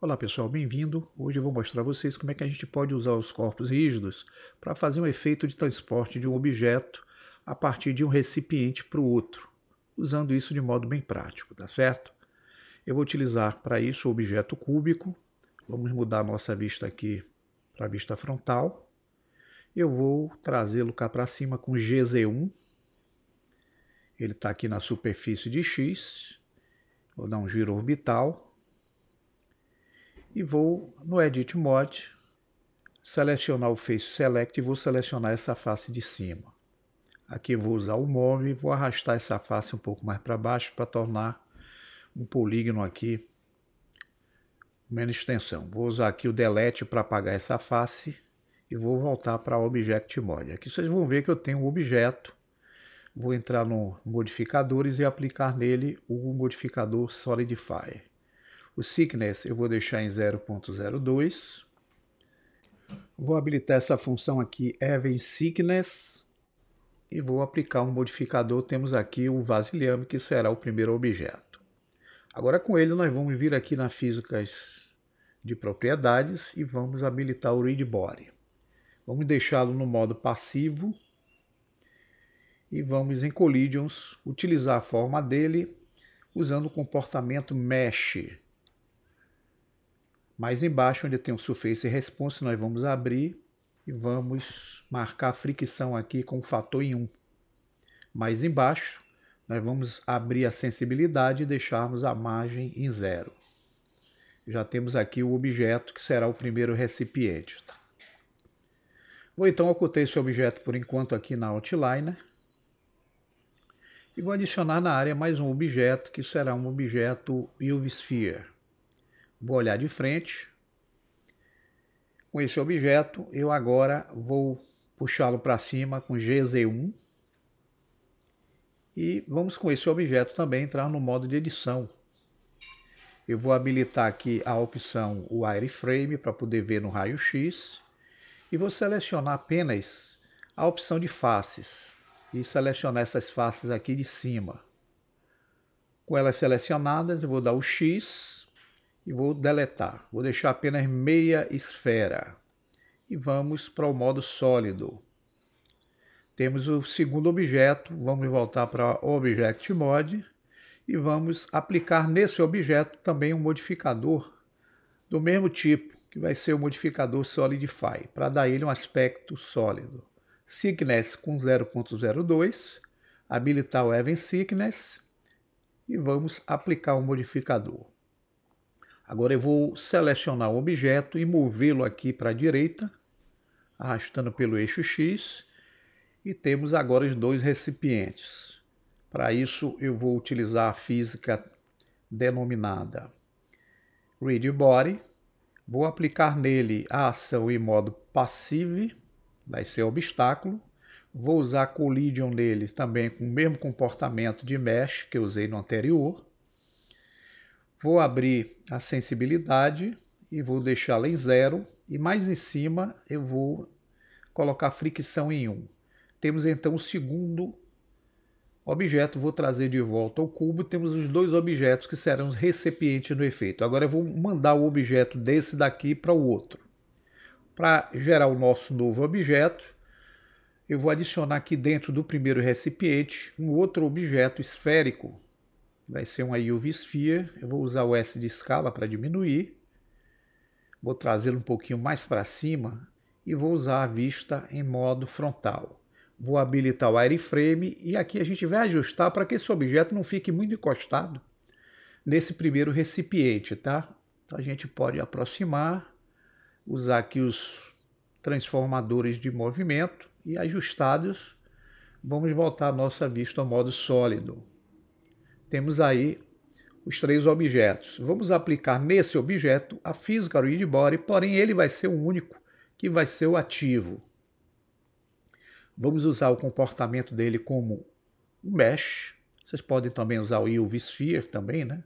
Olá pessoal, bem-vindo. Hoje eu vou mostrar a vocês como é que a gente pode usar os corpos rígidos para fazer um efeito de transporte de um objeto a partir de um recipiente para o outro, usando isso de modo bem prático, tá certo? Eu vou utilizar para isso o objeto cúbico. Vamos mudar a nossa vista aqui para a vista frontal. Eu vou trazê-lo cá para cima com GZ1. Ele está aqui na superfície de X. Vou dar um giro orbital e vou no Edit Mode, selecionar o Face Select e vou selecionar essa face de cima. Aqui eu vou usar o Move e vou arrastar essa face um pouco mais para baixo para tornar um polígono aqui menos extensão. Vou usar aqui o Delete para apagar essa face e vou voltar para Object Mode. Aqui vocês vão ver que eu tenho um objeto. Vou entrar no Modificadores e aplicar nele o modificador Solidify. O sickness eu vou deixar em 0.02. Vou habilitar essa função aqui, even sickness, e vou aplicar um modificador. Temos aqui o vasilhame, que será o primeiro objeto. Agora com ele nós vamos vir aqui na físicas de propriedades e vamos habilitar o read body. Vamos deixá-lo no modo passivo e vamos em collisions utilizar a forma dele usando o comportamento mesh, mais embaixo, onde tem o surface response, nós vamos abrir e vamos marcar a fricção aqui com o fator em 1. Mais embaixo, nós vamos abrir a sensibilidade e deixarmos a margem em zero. Já temos aqui o objeto que será o primeiro recipiente. Vou tá? então ocultar esse objeto por enquanto aqui na Outliner e vou adicionar na área mais um objeto que será um objeto UV Sphere. Vou olhar de frente. Com esse objeto, eu agora vou puxá-lo para cima com GZ1. E vamos com esse objeto também entrar no modo de edição. Eu vou habilitar aqui a opção Wireframe para poder ver no raio-x. E vou selecionar apenas a opção de faces. E selecionar essas faces aqui de cima. Com elas selecionadas, eu vou dar o X e vou deletar. Vou deixar apenas meia esfera. E vamos para o modo sólido. Temos o segundo objeto, vamos voltar para Object Mode e vamos aplicar nesse objeto também um modificador do mesmo tipo, que vai ser o modificador Solidify, para dar ele um aspecto sólido. Sickness com 0.02, habilitar o Even Sickness e vamos aplicar o um modificador. Agora eu vou selecionar o objeto e movê-lo aqui para a direita, arrastando pelo eixo X, e temos agora os dois recipientes. Para isso eu vou utilizar a física denominada Read Body, vou aplicar nele a ação em modo passivo, vai ser obstáculo, vou usar collision nele também com o mesmo comportamento de mesh que eu usei no anterior, Vou abrir a sensibilidade e vou deixá-la em zero. E mais em cima eu vou colocar a fricção em 1. Um. Temos então o segundo objeto, vou trazer de volta ao cubo, temos os dois objetos que serão recipientes do efeito. Agora eu vou mandar o objeto desse daqui para o outro. Para gerar o nosso novo objeto, eu vou adicionar aqui dentro do primeiro recipiente um outro objeto esférico vai ser uma UV Sphere. Eu vou usar o S de escala para diminuir. Vou trazê-lo um pouquinho mais para cima e vou usar a vista em modo frontal. Vou habilitar o wireframe e aqui a gente vai ajustar para que esse objeto não fique muito encostado nesse primeiro recipiente, tá? Então a gente pode aproximar, usar aqui os transformadores de movimento e ajustados, vamos voltar a nossa vista ao modo sólido temos aí os três objetos. Vamos aplicar nesse objeto a física do Body, porém ele vai ser o único que vai ser o ativo. Vamos usar o comportamento dele como um mesh. Vocês podem também usar o UV Sphere também, né?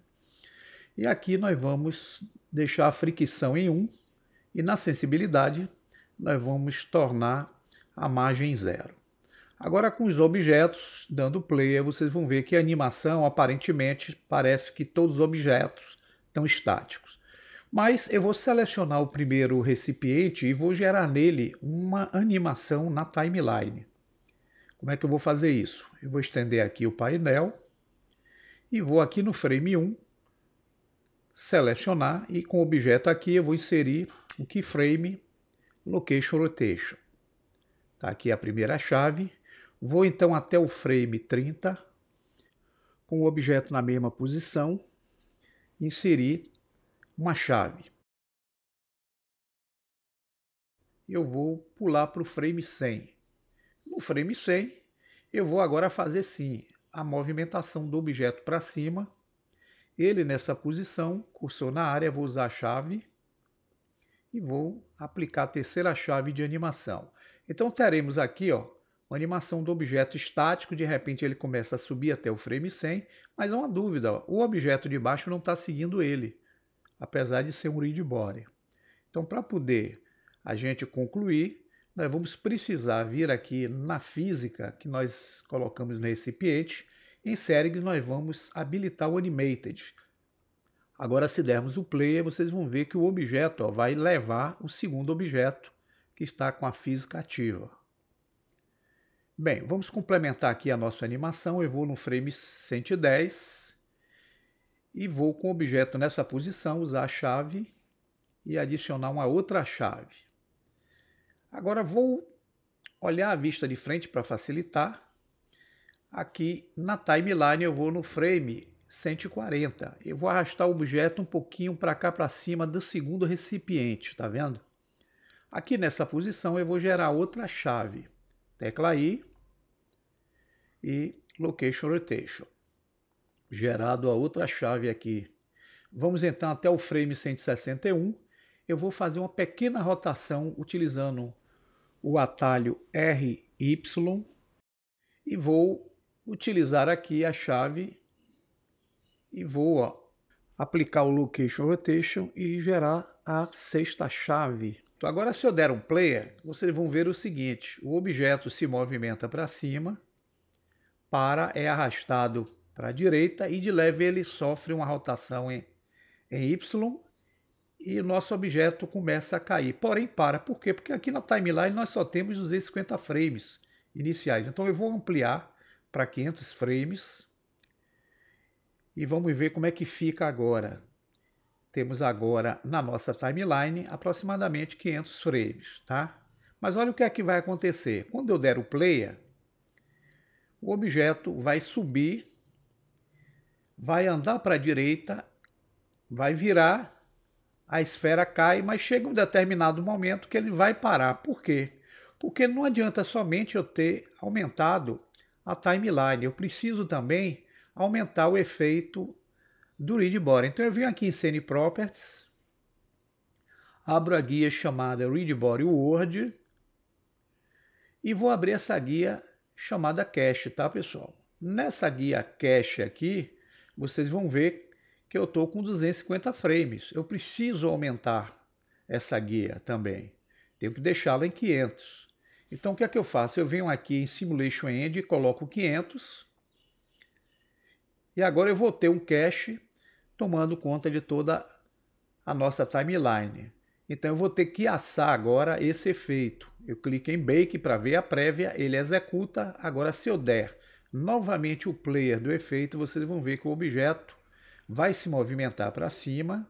E aqui nós vamos deixar a fricção em 1 e na sensibilidade nós vamos tornar a margem zero. Agora com os objetos dando play, vocês vão ver que a animação aparentemente parece que todos os objetos estão estáticos. Mas eu vou selecionar o primeiro recipiente e vou gerar nele uma animação na timeline. Como é que eu vou fazer isso? Eu vou estender aqui o painel e vou aqui no frame 1 selecionar e com o objeto aqui eu vou inserir o keyframe location rotation. Tá aqui a primeira chave Vou então até o frame 30, com o objeto na mesma posição, inserir uma chave. Eu vou pular para o frame 100. No frame 100, eu vou agora fazer sim a movimentação do objeto para cima. Ele nessa posição, cursor na área, vou usar a chave e vou aplicar a terceira chave de animação. Então teremos aqui, ó, uma animação do objeto estático, de repente ele começa a subir até o frame 100, mas há é uma dúvida, o objeto de baixo não está seguindo ele, apesar de ser um read body. Então, para poder a gente concluir, nós vamos precisar vir aqui na física que nós colocamos no recipiente, em series nós vamos habilitar o Animated. Agora, se dermos o player, vocês vão ver que o objeto ó, vai levar o segundo objeto que está com a física ativa. Bem, vamos complementar aqui a nossa animação. Eu vou no frame 110 e vou com o objeto nessa posição, usar a chave e adicionar uma outra chave. Agora vou olhar a vista de frente para facilitar. Aqui na timeline eu vou no frame 140. Eu vou arrastar o objeto um pouquinho para cá para cima do segundo recipiente, tá vendo? Aqui nessa posição eu vou gerar outra chave tecla I e Location Rotation, gerado a outra chave aqui. Vamos então até o frame 161. Eu vou fazer uma pequena rotação utilizando o atalho RY e vou utilizar aqui a chave e vou ó, aplicar o Location Rotation e gerar a sexta chave então, agora, se eu der um player, vocês vão ver o seguinte: o objeto se movimenta para cima, para é arrastado para a direita e de leve ele sofre uma rotação em, em Y e o nosso objeto começa a cair. Porém, para. Por quê? Porque aqui na timeline nós só temos 250 frames iniciais. Então eu vou ampliar para 500 frames e vamos ver como é que fica agora temos agora na nossa timeline aproximadamente 500 frames, tá? Mas olha o que é que vai acontecer. Quando eu der o player, o objeto vai subir, vai andar para a direita, vai virar, a esfera cai, mas chega um determinado momento que ele vai parar. Por quê? Porque não adianta somente eu ter aumentado a timeline, eu preciso também aumentar o efeito do read Então eu venho aqui em Scene Properties, abro a guia chamada read body Word e vou abrir essa guia chamada Cache, tá pessoal? Nessa guia Cache aqui, vocês vão ver que eu estou com 250 frames. Eu preciso aumentar essa guia também. Tenho que deixá-la em 500. Então o que é que eu faço? Eu venho aqui em Simulation End e coloco 500 e agora eu vou ter um cache tomando conta de toda a nossa timeline. Então eu vou ter que assar agora esse efeito. Eu clico em Bake para ver a prévia, ele executa. Agora se eu der novamente o player do efeito, vocês vão ver que o objeto vai se movimentar para cima,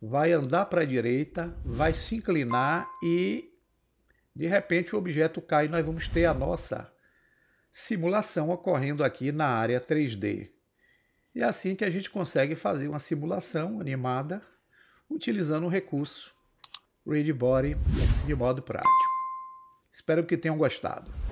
vai andar para a direita, vai se inclinar e de repente o objeto cai e nós vamos ter a nossa simulação ocorrendo aqui na área 3D. E é assim que a gente consegue fazer uma simulação animada utilizando o recurso ReadBody de modo prático. Espero que tenham gostado.